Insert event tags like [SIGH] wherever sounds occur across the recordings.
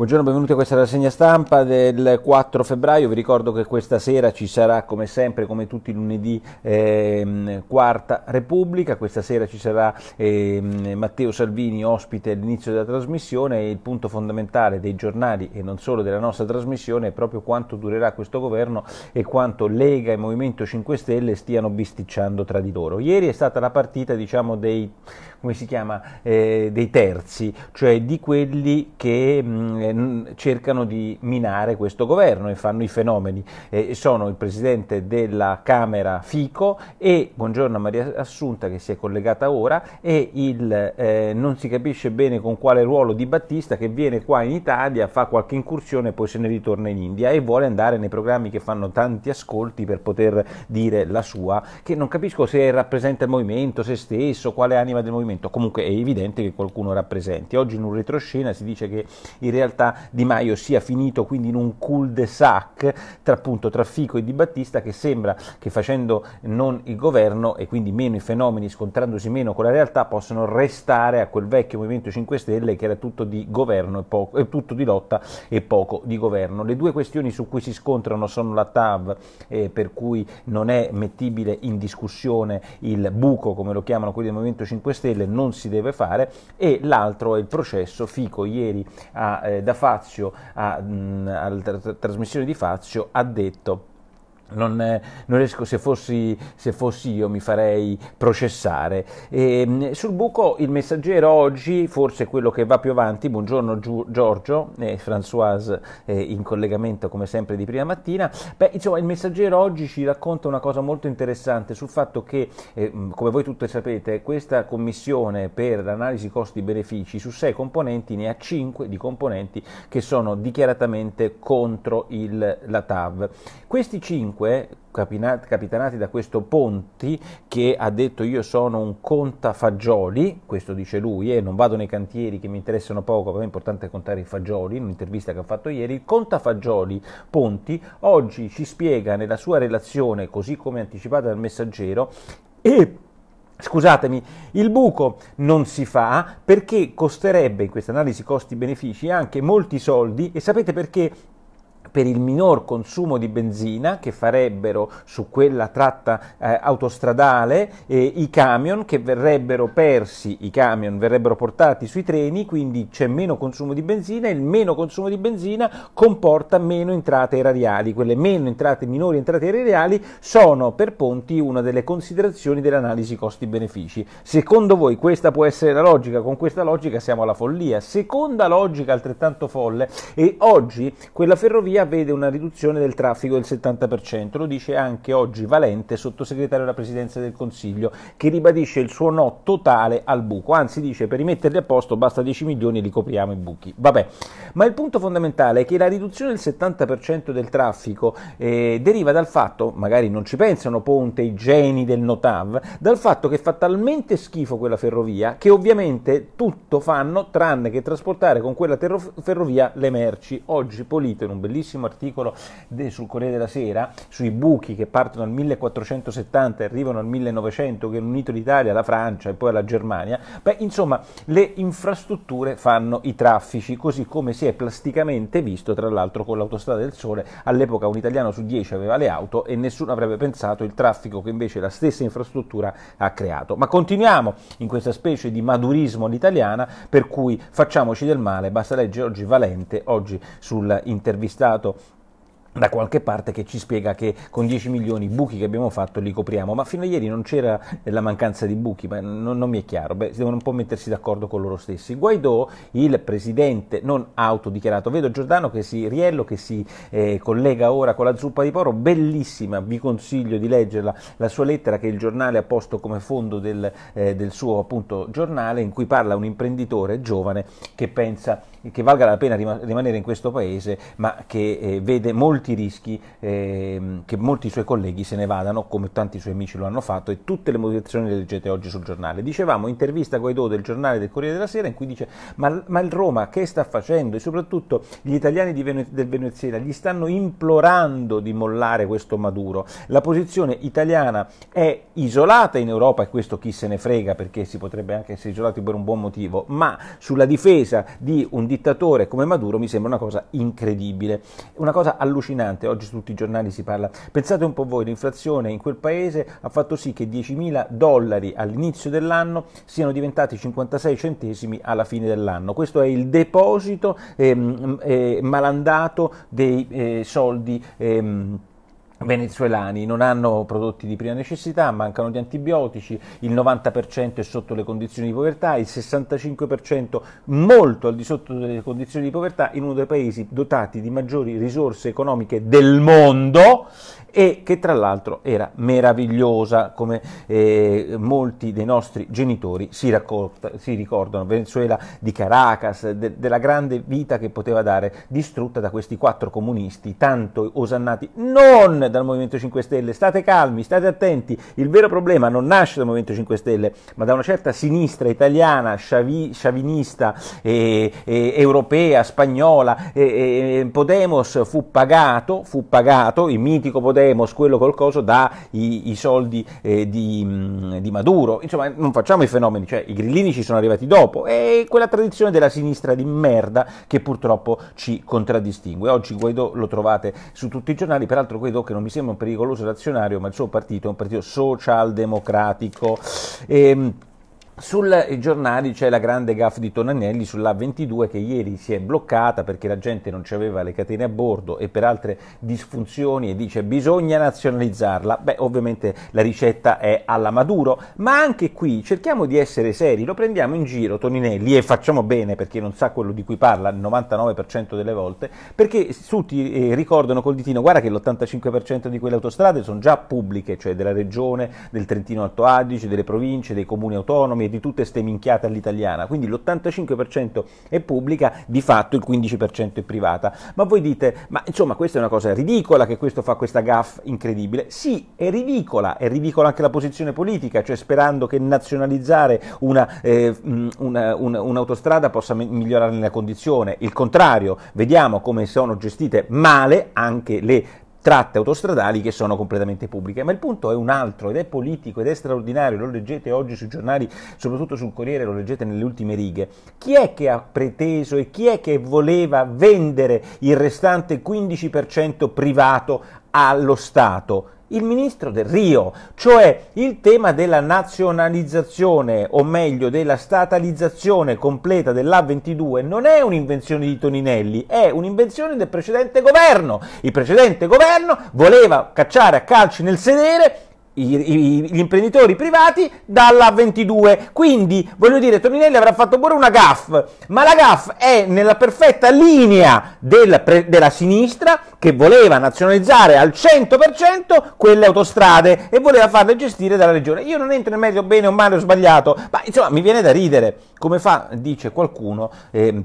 Buongiorno, benvenuti a questa rassegna stampa del 4 febbraio. Vi ricordo che questa sera ci sarà, come sempre, come tutti i lunedì, ehm, Quarta Repubblica. Questa sera ci sarà ehm, Matteo Salvini ospite all'inizio della trasmissione. Il punto fondamentale dei giornali e non solo della nostra trasmissione è proprio quanto durerà questo governo e quanto Lega e Movimento 5 Stelle stiano bisticciando tra di loro. Ieri è stata la partita, diciamo, dei, chiama, eh, dei terzi, cioè di quelli che. Mh, mm, cercano di minare questo governo e fanno i fenomeni. Eh, sono il presidente della Camera Fico e, buongiorno a Maria Assunta che si è collegata ora, e il eh, non si capisce bene con quale ruolo di Battista che viene qua in Italia, fa qualche incursione e poi se ne ritorna in India e vuole andare nei programmi che fanno tanti ascolti per poter dire la sua, che non capisco se rappresenta il movimento, se stesso, quale anima del movimento, comunque è evidente che qualcuno rappresenti. Oggi in un retroscena si dice che in realtà realtà Di Maio sia finito quindi in un cul-de-sac tra, appunto, tra Fico e Di Battista che sembra che facendo non il governo e quindi meno i fenomeni, scontrandosi meno con la realtà, possono restare a quel vecchio Movimento 5 Stelle che era tutto di governo e poco, eh, tutto di lotta e poco di governo. Le due questioni su cui si scontrano sono la TAV, eh, per cui non è mettibile in discussione il buco, come lo chiamano quelli del Movimento 5 Stelle, non si deve fare, e l'altro è il processo. Fico ieri ha eh, da Fazio a, mh, mm, alla trasmissione di Fazio ha detto non, eh, non riesco, se, fossi, se fossi, io mi farei processare. E, ehm, sul buco il messaggero oggi, forse quello che va più avanti, buongiorno Giu, Giorgio e eh, Françoise eh, in collegamento come sempre di prima mattina, beh insomma il messaggero oggi ci racconta una cosa molto interessante sul fatto che, eh, come voi tutti sapete, questa commissione per l'analisi costi-benefici su sei componenti ne ha cinque di componenti che sono dichiaratamente contro il, la TAV. Questi cinque comunque capitanati da questo Ponti che ha detto io sono un contafagioli, questo dice lui, e eh, non vado nei cantieri che mi interessano poco, per è importante contare i fagioli, in un'intervista che ha fatto ieri, il contafagioli Ponti oggi ci spiega nella sua relazione, così come anticipata dal messaggero, e Scusatemi, il buco non si fa perché costerebbe in questa analisi costi-benefici anche molti soldi e sapete perché? per il minor consumo di benzina che farebbero su quella tratta eh, autostradale eh, i camion che verrebbero persi, i camion verrebbero portati sui treni, quindi c'è meno consumo di benzina e il meno consumo di benzina comporta meno entrate erariali, quelle meno entrate, minori entrate erariali sono per Ponti una delle considerazioni dell'analisi costi-benefici. Secondo voi questa può essere la logica? Con questa logica siamo alla follia. Seconda logica altrettanto folle e oggi quella ferrovia Italia vede una riduzione del traffico del 70%, lo dice anche oggi Valente, sottosegretario alla Presidenza del Consiglio, che ribadisce il suo no totale al buco, anzi dice per rimetterli a posto basta 10 milioni e li copriamo i buchi. Vabbè, ma il punto fondamentale è che la riduzione del 70% del traffico eh, deriva dal fatto, magari non ci pensano Ponte, i geni del Notav, dal fatto che fa talmente schifo quella ferrovia che ovviamente tutto fanno tranne che trasportare con quella ferrovia le merci. Oggi Polito in un bellissimo bellissimo articolo de, sul Corriere della Sera sui buchi che partono dal 1470 e arrivano al 1900 che hanno unito l'Italia, la Francia e poi la Germania, beh insomma le infrastrutture fanno i traffici, così come si è plasticamente visto tra l'altro con l'autostrada del Sole, all'epoca un italiano su 10 aveva le auto e nessuno avrebbe pensato il traffico che invece la stessa infrastruttura ha creato. Ma continuiamo in questa specie di madurismo all'italiana per cui facciamoci del male, basta leggere oggi Valente, oggi sull'intervistato trovato da qualche parte che ci spiega che con 10 milioni i buchi che abbiamo fatto li copriamo, ma fino a ieri non c'era la mancanza di buchi, ma non, non mi è chiaro, Beh, si devono un po' mettersi d'accordo con loro stessi. Guaidò, il presidente non autodichiarato, vedo Giordano che si, Riello che si eh, collega ora con la zuppa di poro, bellissima, vi consiglio di leggerla, la sua lettera che il giornale ha posto come fondo del, eh, del suo appunto giornale in cui parla un imprenditore giovane che pensa che valga la pena rimanere in questo paese, ma che eh, vede molti rischi eh, che molti suoi colleghi se ne vadano, come tanti suoi amici lo hanno fatto, e tutte le motivazioni le leggete oggi sul giornale. Dicevamo, intervista a Guaidó del giornale del Corriere della Sera, in cui dice, ma, ma il Roma che sta facendo? E soprattutto gli italiani Venez del Venezuela gli stanno implorando di mollare questo Maduro. La posizione italiana è isolata in Europa, e questo chi se ne frega, perché si potrebbe anche essere isolati per un buon motivo, ma sulla difesa di un dittatore come Maduro mi sembra una cosa incredibile, una cosa allucinante, oggi su tutti i giornali si parla. Pensate un po' voi, l'inflazione in quel paese ha fatto sì che 10.000 dollari all'inizio dell'anno siano diventati 56 centesimi alla fine dell'anno. Questo è il deposito ehm, eh, malandato dei eh, soldi. Ehm, venezuelani non hanno prodotti di prima necessità, mancano di antibiotici, il 90% è sotto le condizioni di povertà, il 65% molto al di sotto delle condizioni di povertà in uno dei paesi dotati di maggiori risorse economiche del mondo e che tra l'altro era meravigliosa come eh, molti dei nostri genitori si, raccolta, si ricordano, Venezuela di Caracas, de, della grande vita che poteva dare distrutta da questi quattro comunisti tanto osannati non dal Movimento 5 Stelle. State calmi, state attenti, il vero problema non nasce dal Movimento 5 Stelle, ma da una certa sinistra italiana, sciavi, sciavinista, eh, eh, europea, spagnola. Eh, Podemos fu pagato, fu pagato, il mitico Podemos, quello col coso, dai soldi eh, di, mm, di, Maduro. Insomma, non facciamo i fenomeni, cioè i grillini ci sono arrivati dopo. E quella tradizione della sinistra di merda che purtroppo ci contraddistingue. Oggi Guaidò lo trovate su tutti i giornali, peraltro Guaidò che non non mi sembra un pericoloso razionario, ma il suo partito è un partito socialdemocratico. E, ehm, sui giornali c'è la grande gaffa di Tonanelli sull'A22 che ieri si è bloccata perché la gente non aveva le catene a bordo e per altre disfunzioni e dice bisogna nazionalizzarla. Beh, ovviamente la ricetta è alla Maduro, ma anche qui cerchiamo di essere seri, lo prendiamo in giro Toninelli e facciamo bene perché non sa quello di cui parla il 99% delle volte, perché tutti eh, ricordano col ditino guarda che l'85% di quelle autostrade sono già pubbliche, cioè della regione, del Trentino Alto Adige, delle province, dei comuni autonomi di tutte ste minchiate all'italiana, quindi l'85% è pubblica, di fatto il 15% è privata. Ma voi dite, ma insomma questa è una cosa ridicola che questo fa questa gaff incredibile. Sì, è ridicola, è ridicola anche la posizione politica, cioè sperando che nazionalizzare una, eh, una, una, un'autostrada possa migliorare la condizione. Il contrario, vediamo come sono gestite male anche le tratte autostradali che sono completamente pubbliche. Ma il punto è un altro ed è politico ed è straordinario, lo leggete oggi sui giornali, soprattutto sul Corriere, lo leggete nelle ultime righe. Chi è che ha preteso e chi è che voleva vendere il restante 15% privato allo Stato? il ministro del Rio, cioè il tema della nazionalizzazione, o meglio della statalizzazione completa dell'A22, non è un'invenzione di Toninelli, è un'invenzione del precedente governo. Il precedente governo voleva cacciare a calci nel sedere gli imprenditori privati dalla 22 quindi voglio dire Toninelli avrà fatto pure una gaff ma la gaff è nella perfetta linea del, della sinistra che voleva nazionalizzare al 100% quelle autostrade e voleva farle gestire dalla regione io non entro nel merito bene o male o sbagliato ma insomma mi viene da ridere come fa dice qualcuno eh,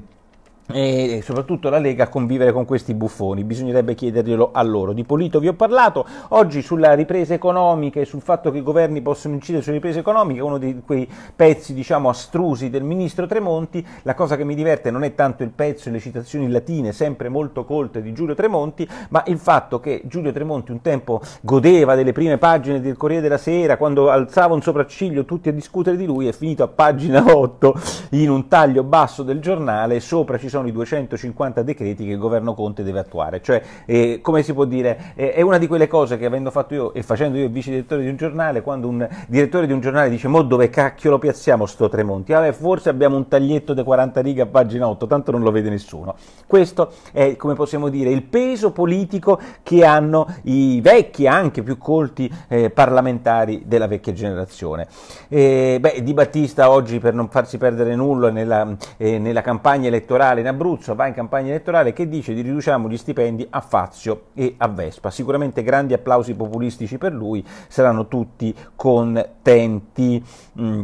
e soprattutto la Lega a convivere con questi buffoni, bisognerebbe chiederglielo a loro. Di Polito vi ho parlato, oggi sulla ripresa economica e sul fatto che i governi possono incidere sulle riprese economiche, uno di quei pezzi diciamo astrusi del ministro Tremonti, la cosa che mi diverte non è tanto il pezzo e le citazioni latine sempre molto colte di Giulio Tremonti, ma il fatto che Giulio Tremonti un tempo godeva delle prime pagine del Corriere della Sera, quando alzava un sopracciglio tutti a discutere di lui, è finito a pagina 8 in un taglio basso del giornale, sopra ci sono sono i 250 decreti che il governo Conte deve attuare. Cioè, eh, come si può dire, eh, è una di quelle cose che avendo fatto io e facendo io il vice direttore di un giornale, quando un direttore di un giornale dice mo dove cacchio lo piazziamo sto Tremonti? Vabbè, forse abbiamo un taglietto di 40 righe a pagina 8, tanto non lo vede nessuno. Questo è, come possiamo dire, il peso politico che hanno i vecchi, anche più colti eh, parlamentari della vecchia generazione. Eh, beh, di Battista oggi, per non farsi perdere nulla nella, eh, nella campagna elettorale in Abruzzo va in campagna elettorale che dice di riduciamo gli stipendi a Fazio e a Vespa. Sicuramente grandi applausi populistici per lui, saranno tutti contenti. Mm.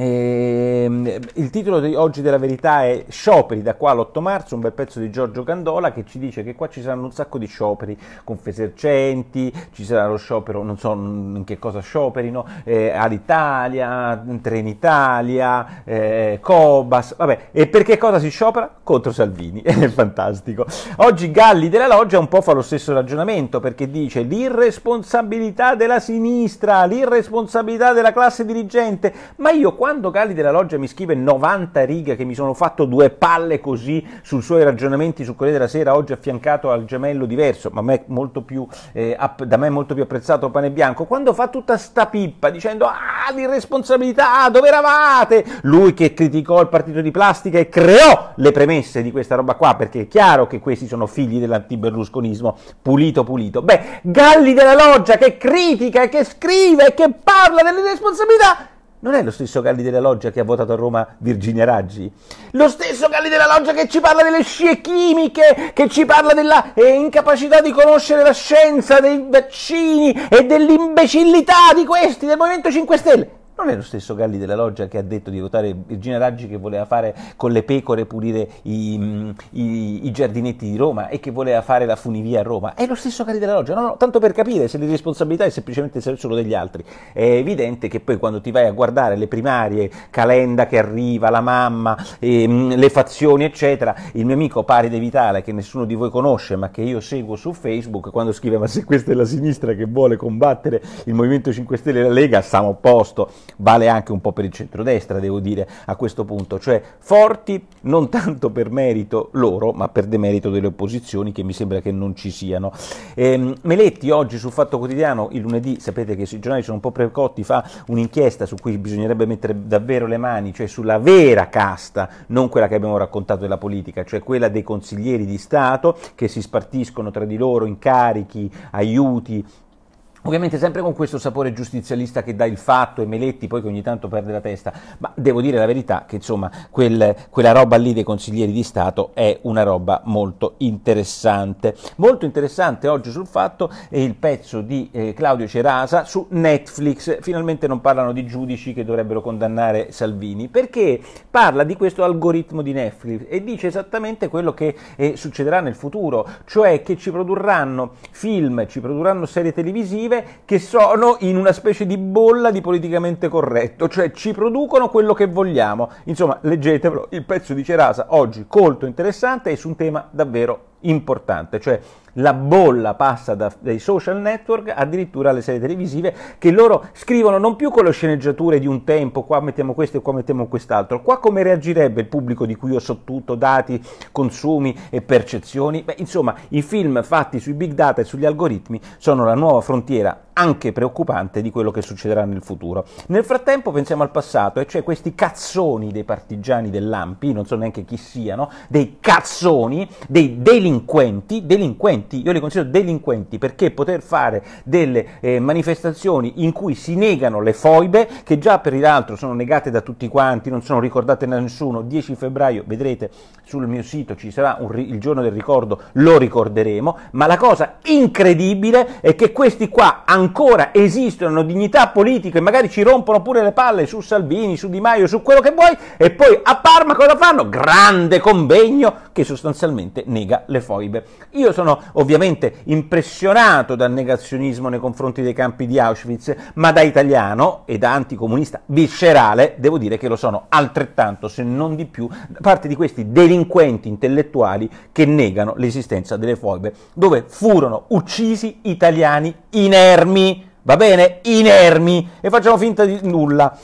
Eh, il titolo di oggi della verità è Scioperi da qua all'8 marzo, un bel pezzo di Giorgio Gandola che ci dice che qua ci saranno un sacco di scioperi, Confesercenti, ci sarà lo sciopero, non so in che cosa scioperino, eh, Alitalia, Trenitalia, eh, Cobas, vabbè, e per che cosa si sciopera? contro Salvini. [LAUGHS] È fantastico. Oggi Galli della Loggia un po' fa lo stesso ragionamento perché dice l'irresponsabilità della sinistra, l'irresponsabilità della classe dirigente. Ma io quando Galli della Loggia mi scrive 90 righe che mi sono fatto due palle così sui suoi ragionamenti su Corriere della Sera, oggi affiancato al gemello diverso, ma me più, eh, da me molto più apprezzato Pane Bianco, quando fa tutta sta pippa dicendo ah l'irresponsabilità, dove eravate? Lui che criticò il partito di plastica e creò le premesse promesse di questa roba qua, perché è chiaro che questi sono figli dell'antiberlusconismo pulito pulito. Beh, Galli della Loggia che critica e che scrive e che parla delle responsabilità non è lo stesso Galli della Loggia che ha votato a Roma Virginia Raggi? Lo stesso Galli della Loggia che ci parla delle scie chimiche, che ci parla della eh, incapacità di conoscere la scienza, dei vaccini e dell'imbecillità di questi, del Movimento 5 Stelle. Non è lo stesso Galli della Loggia che ha detto di votare Virginia Raggi che voleva fare con le pecore pulire i, i, i giardinetti di Roma e che voleva fare la funivia a Roma? È lo stesso Galli della Loggia, no, no, tanto per capire se l'irresponsabilità è semplicemente solo degli altri. È evidente che poi quando ti vai a guardare le primarie, Calenda che arriva, la mamma, ehm, le fazioni, eccetera, il mio amico Pari De Vitale, che nessuno di voi conosce ma che io seguo su Facebook, quando scrive ma se questa è la sinistra che vuole combattere il Movimento 5 Stelle e la Lega, siamo a posto vale anche un po' per il centrodestra, devo dire, a questo punto, cioè forti non tanto per merito loro, ma per demerito delle opposizioni che mi sembra che non ci siano. Ehm, Meletti oggi sul Fatto Quotidiano, il lunedì, sapete che i giornali sono un po' precotti, fa un'inchiesta su cui bisognerebbe mettere davvero le mani, cioè sulla vera casta, non quella che abbiamo raccontato della politica, cioè quella dei consiglieri di Stato che si spartiscono tra di loro incarichi, aiuti, Ovviamente sempre con questo sapore giustizialista che dà il fatto e Meletti poi che ogni tanto perde la testa, ma devo dire la verità che insomma quel, quella roba lì dei consiglieri di Stato è una roba molto interessante. Molto interessante oggi sul fatto è il pezzo di eh, Claudio Cerasa su Netflix, finalmente non parlano di giudici che dovrebbero condannare Salvini, perché parla di questo algoritmo di Netflix e dice esattamente quello che eh, succederà nel futuro, cioè che ci produrranno film, ci produrranno serie televisive, televisive che sono in una specie di bolla di politicamente corretto, cioè ci producono quello che vogliamo. Insomma, leggetevelo, il pezzo di Cerasa oggi colto, interessante e su un tema davvero importante, cioè la bolla passa da, dai social network addirittura alle serie televisive che loro scrivono non più con le sceneggiature di un tempo, qua mettiamo questo e qua mettiamo quest'altro, qua come reagirebbe il pubblico di cui ho sottuto dati, consumi e percezioni? Beh, insomma, i film fatti sui big data e sugli algoritmi sono la nuova frontiera anche preoccupante di quello che succederà nel futuro. Nel frattempo pensiamo al passato, e cioè questi cazzoni dei partigiani dell'Ampi, non so neanche chi siano, dei cazzoni, dei delinquenti, delinquenti, io li considero delinquenti perché poter fare delle eh, manifestazioni in cui si negano le foibe, che già per l'altro sono negate da tutti quanti, non sono ricordate da nessuno, 10 febbraio vedrete sul mio sito ci sarà ri- il giorno del ricordo, lo ricorderemo, ma la cosa incredibile è che questi qua ancora ancora esistono dignità politiche, magari ci rompono pure le palle su Salvini, su Di Maio, su quello che vuoi, e poi a Parma cosa fanno? Grande convegno che sostanzialmente nega le foibe. Io sono ovviamente impressionato dal negazionismo nei confronti dei campi di Auschwitz, ma da italiano e da anticomunista viscerale devo dire che lo sono altrettanto, se non di più, da parte di questi delinquenti intellettuali che negano l'esistenza delle foibe, dove furono uccisi italiani inermi inermi, va bene? Inermi e facciamo finta di nulla.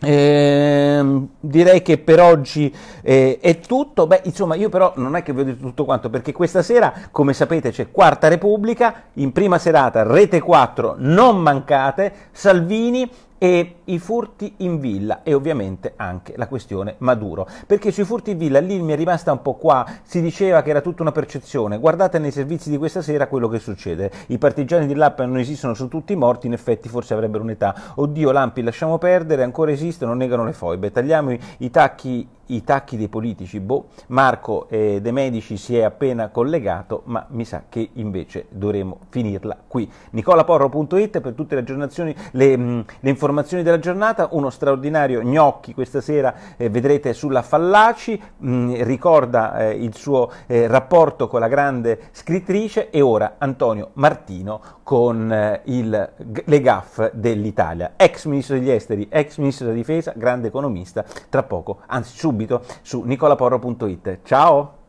Eh, direi che per oggi eh, è tutto. Beh, insomma, io però non è che vi ho detto tutto quanto, perché questa sera, come sapete, c'è Quarta Repubblica, in prima serata Rete 4, non mancate, Salvini e i furti in villa e ovviamente anche la questione Maduro. Perché sui furti in villa lì mi è rimasta un po' qua, si diceva che era tutta una percezione, guardate nei servizi di questa sera quello che succede, i partigiani di Lampi non esistono, sono tutti morti, in effetti forse avrebbero un'età, oddio Lampi lasciamo perdere, ancora esistono, negano le foibe, tagliamo i, i tacchi i tacchi dei politici, boh, Marco eh, De Medici si è appena collegato, ma mi sa che invece dovremo finirla qui. Nicolaporo.it per tutte le aggiornazioni, le, le informazioni informazioni della giornata, uno straordinario gnocchi questa sera eh, vedrete sulla Fallaci, mh, mm, ricorda eh, il suo eh, rapporto con la grande scrittrice e ora Antonio Martino con eh, il, le GAF dell'Italia, ex ministro degli esteri, ex ministro della difesa, grande economista, tra poco, anzi subito, su nicolaporro.it. Ciao!